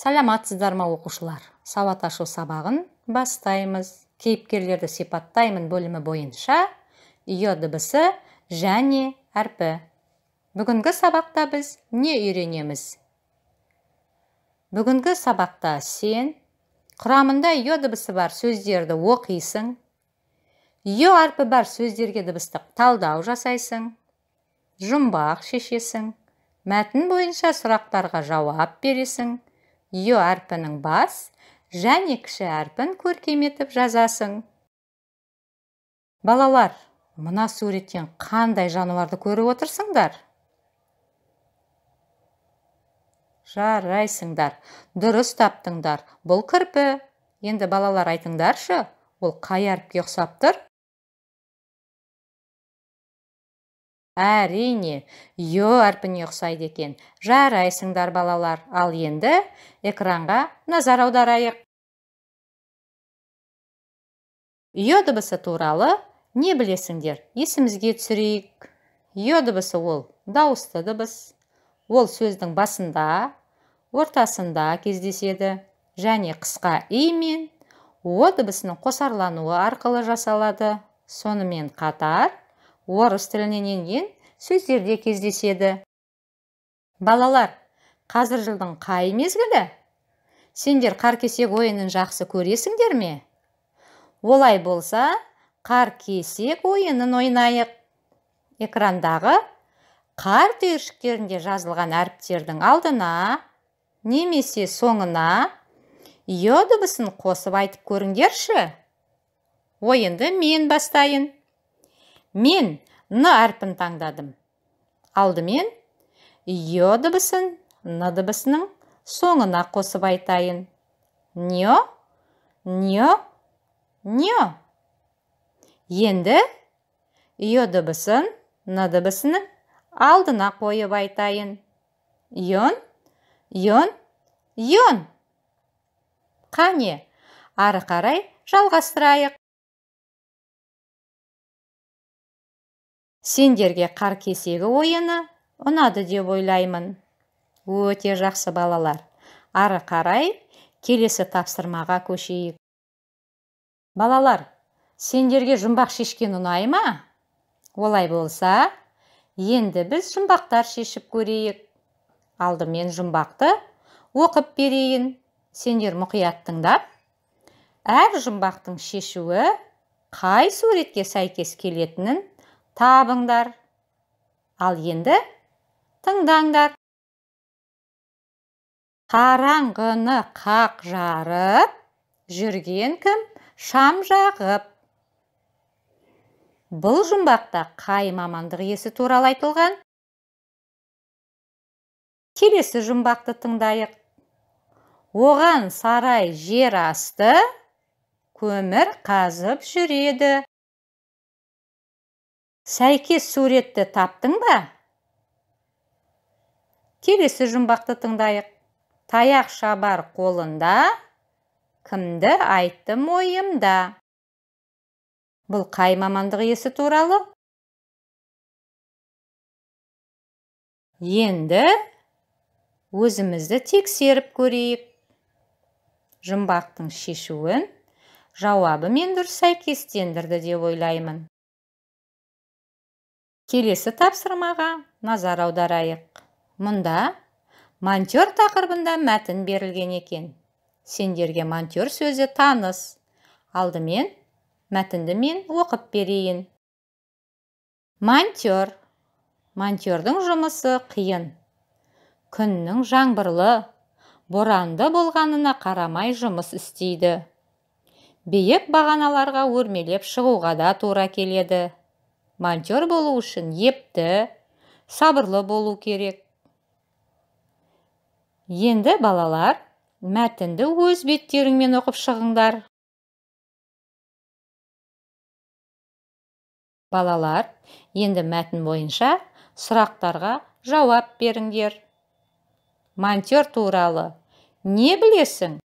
Саламатсыздар ма оқушылар сауат ашу сабағын бастаймыз кейіпкерлерді сипаттаймын бөлімі бойынша ие дыбысы және әрпі бүгінгі сабақта біз не үйренеміз бүгінгі сабақта сен құрамында ие дыбысы бар сөздерді оқисың Йо әрпі бар сөздерге дыбыстық талдау жасайсың жұмбақ шешесің мәтін бойынша сұрақтарға жауап бересің ё әрпінің бас және кіші әрпін көркем етіп жазасың балалар мына суреттен қандай жануарды көріп отырсыңдар жарайсыңдар дұрыс таптыңдар бұл кірпі енді балалар айтыңдаршы ол қай әріпке ұқсап әрине ё әрпіне ұқсайды екен жарайсыңдар балалар ал енді экранға назар аударайық ё дыбысы туралы не білесіңдер есімізге түсірейік ё дыбысы ол дауысты дыбыс ол сөздің басында ортасында кездеседі және қысқа и мен о дыбысының қосарлануы арқылы жасалады сонымен қатар орыс тілінен енген сөздерде кездеседі балалар қазір жылдың қай мезгілі сендер кесек ойынын жақсы көресіңдер ме олай болса қар кесек ойынын ойнайық экрандағы қар түйіршіктерінде жазылған әріптердің алдына немесе соңына йо дыбысын қосып айтып көріңдерші ойынды мен бастайын мен н әрпін таңдадым алдымен Йо дыбысын н дыбысының соңына қосып айтайын ньо ньо ньо енді Йо дыбысын н дыбысының алдына қойып айтайын йон йон йон қане ары қарай жалғастырайық сендерге қар кесегі ойыны ұнады деп ойлаймын өте жақсы балалар ары қарай келесі тапсырмаға көшейік балалар сендерге жұмбақ шешкен ұнай ма олай болса енді біз жұмбақтар шешіп көрейік алдымен жұмбақты оқып берейін сендер мұқият тыңдап әр жұмбақтың шешуі қай суретке сәйкес келетінін табыңдар ал енді тыңдаңдар қараңғыны қақ жарып жүрген кім шам жағып бұл жұмбақта қай мамандық иесі туралы айтылған келесі жұмбақты тыңдайық оған сарай жер асты көмір қазып жүреді сәйкес суретті таптың ба келесі жұмбақты тыңдайық таяқ шабар қолында кімді айтты мойымда бұл қай мамандық иесі туралы енді өзімізді тексеріп көрейік жұмбақтың шешуін жауабы мен дұрыс сәйкестендірді деп ойлаймын келесі тапсырмаға назар аударайық мұнда монтер тақырыбында мәтін берілген екен сендерге монтер сөзі таныс алдымен мәтінді мен оқып берейін монтер монтердің жұмысы қиын күннің жаңбырлы боранды болғанына қарамай жұмыс істейді биік бағаналарға өрмелеп шығуға да тура келеді монтер болу үшін епті сабырлы болу керек енді балалар мәтінді өз беттеріңмен оқып шығыңдар балалар енді мәтін бойынша сұрақтарға жауап беріңдер монтер туралы не білесің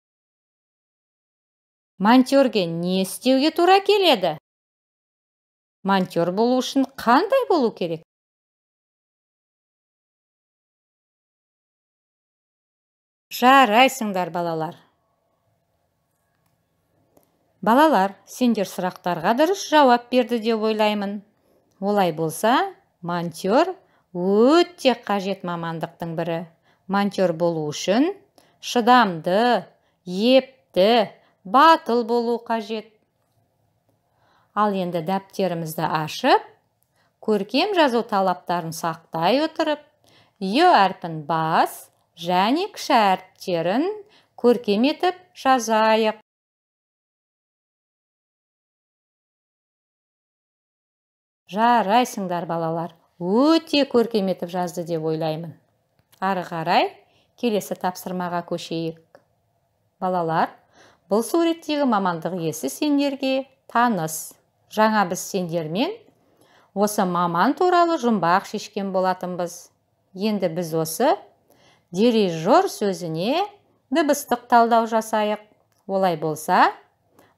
монтерге не істеуге тура келеді монтер болу үшін қандай болу керек жарайсыңдар балалар балалар сендер сұрақтарға дұрыс жауап берді деп ойлаймын олай болса монтер өте қажет мамандықтың бірі монтер болу үшін шыдамды епті батыл болу қажет ал енді дәптерімізді ашып көркем жазу талаптарын сақтай отырып ү әрпін бас және кіші әріптерін көркем етіп жазайық жарайсыңдар балалар өте көркем етіп жазды деп ойлаймын ары қарай келесі тапсырмаға көшейік балалар бұл суреттегі мамандық есі сендерге таныс жаңа біз сендермен осы маман туралы жұмбақ шешкен болатынбыз енді біз осы дирижер сөзіне дыбыстық талдау жасайық олай болса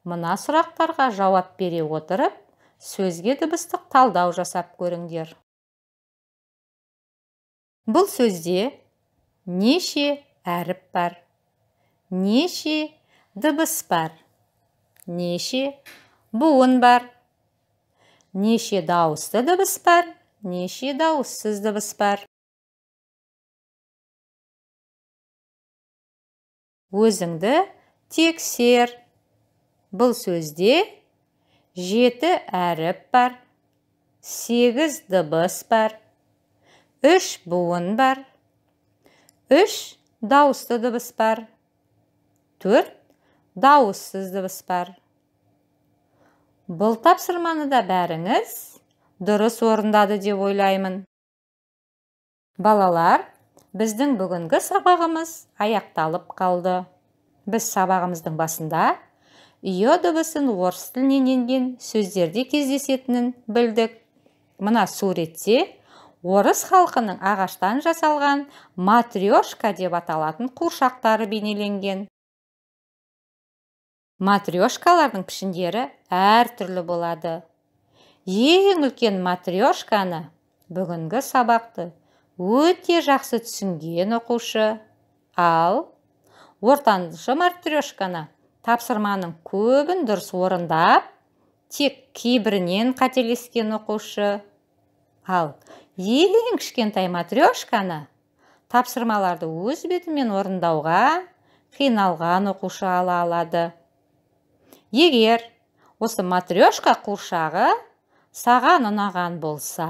мына сұрақтарға жауап бере отырып сөзге дыбыстық талдау жасап көріңдер бұл сөзде неше әріп бар неше дыбыс бар неше буын бар неше дауысты дыбыс бар неше дауыссыз дыбыс бар өзіңді тексер бұл сөзде жеті әріп бар сегіз дыбыс бар үш буын бар үш дауысты дыбыс бар төрт дауыссыз дыбыс бар бұл тапсырманы да бәріңіз дұрыс орындады деп ойлаймын балалар біздің бүгінгі сабағымыз аяқталып қалды біз сабағымыздың басында ио дыбысын орыс тілінен енген сөздерде кездесетінін білдік мына суретте орыс халқының ағаштан жасалған матрешка деп аталатын қуыршақтары бейнеленген матрешкалардың пішіндері әртүрлі болады ең үлкен матрешканы бүгінгі сабақты өте жақсы түсінген оқушы ал ортаншы матрешканы тапсырманың көбін дұрыс орындап тек кейбірінен қателескен оқушы ал ең кішкентай матрешканы тапсырмаларды өз бетімен орындауға қиналған оқушы ала алады егер осы матрешка қуыршағы саған ұнаған болса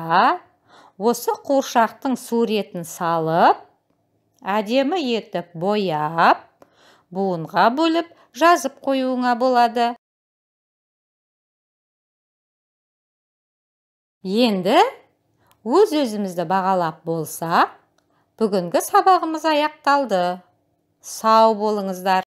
осы қуыршақтың суретін салып әдемі етіп бояп буынға бөліп жазып қоюыңа болады енді өз өзімізді бағалап болсақ бүгінгі сабағымыз аяқталды сау болыңыздар